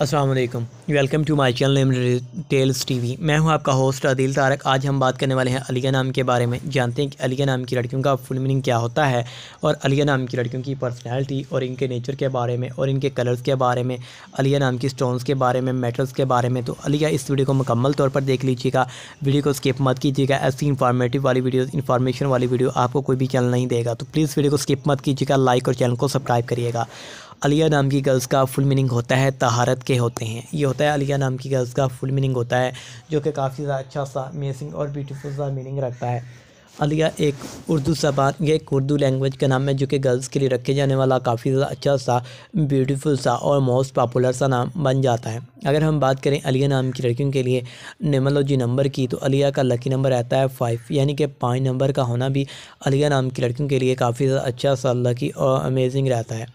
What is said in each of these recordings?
Aslam welcome to my channel tales वी मैं हूं आपका होस्ट अदिल तारक आज हम बात करने वाले हैं अलिया नाम के बारे में जानते हैं कि अलिया नाम की लड़कियों का फुल मीनिंग क्या होता है और अलिया नाम की लड़कियों की पर्सनैलिटी और इनके नेचर के बारे में और इनके कलर्स के बारे में अलिया नाम की स्टोन्स के बारे में मेटल्स के बारे में तो अलिया इस वीडियो को मुकम्मल तौर पर देख लीजिएगा वीडियो को स्किप मत कीजिएगा ऐसी इन्फॉर्मेटिव वाली वीडियो इन्फॉर्मेशन वाली वीडियो आपको कोई भी चैनल नहीं देगा तो प्लीज़ वीडियो को स्किप मत कीजिएगा लाइक और चैनल को सब्सक्राइब करिएगा अलिया नाम की गर्ल्स का फुल मीनिंग होता है तहारत के होते हैं ये होता है अलिया नाम की गर्ल्स का फुल मीनिंग होता है जो कि काफ़ी अच्छा सा अमेजिंग और ब्यूटीफुल सा मीनिंग रखता है अलिया एक उर्दू जबान यह एक उर्दू लैंग्वेज का नाम है जो कि गर्ल्स के लिए रखे जाने वाला काफ़ी ज़्यादा अच्छा सा ब्यूटीफुल सा और मोस्ट पॉपुलर सा नाम बन जाता है अगर हम बात करें अलिया नाम की लड़कियों के लिए नेमोलॉजी नंबर की तो अलिया का लकी नंबर रहता है फ़ाइव यानी कि पाँच नंबर का होना भी अलिया नाम की लड़कियों के लिए काफ़ी ज़्यादा अच्छा सा लकी और अमेजिंग रहता है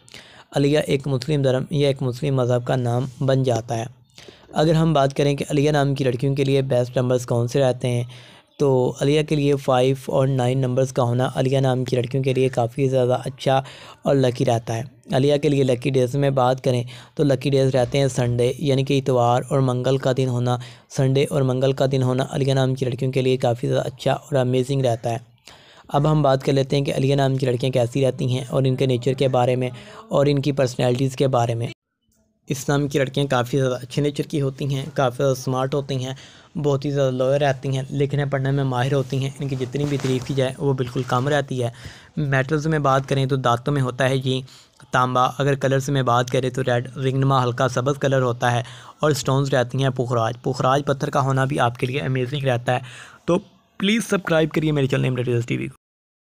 अलिया एक मुस्लिम धर्म या एक मुस्लिम मज़हब का नाम बन जाता है अगर हम बात करें कि अलिया नाम की लड़कियों के लिए बेस्ट नंबर्स कौन से रहते हैं तो अलिया के लिए फ़ाइव और नाइन नंबर्स का होना अलिया नाम की लड़कियों के लिए काफ़ी ज़्यादा अच्छा और लकी रहता है अलिया के लिए लकी डेज़ में बात करें तो लकी डेज़ रहते हैं संडे यानी कि इतवार और मंगल का दिन होना संडे और मंगल का दिन होना अलिया नाम की लड़कियों के लिए काफ़ी ज़्यादा अच्छा और अमेजिंग रहता है अब हम बात कर लेते हैं कि अलिया नाम की लड़कियाँ कैसी रहती हैं और इनके नेचर के बारे में और इनकी पर्सनैलिटीज़ के बारे में इस नाम की लड़कियाँ काफ़ी ज़्यादा अच्छे नेचर की होती हैं काफ़ी ज़्यादा स्मार्ट होती हैं बहुत ही ज़्यादा लॉयर रहती हैं लिखने पढ़ने में माहिर होती हैं इनकी जितनी भी तरीफ की जाए वो बिल्कुल कम रहती है मेटल्स में बात करें तो दांतों में होता है जी तांबा अगर कलर्स में बात करें तो रेड रिंगनमा हल्का सबज कलर होता है और स्टोन्स रहती हैं पुखराज पुखराज पत्थर का होना भी आपके लिए अमेजिंग रहता है तो प्लीज़ सब्सक्राइब करिए मेरे चैनल एम टी वी को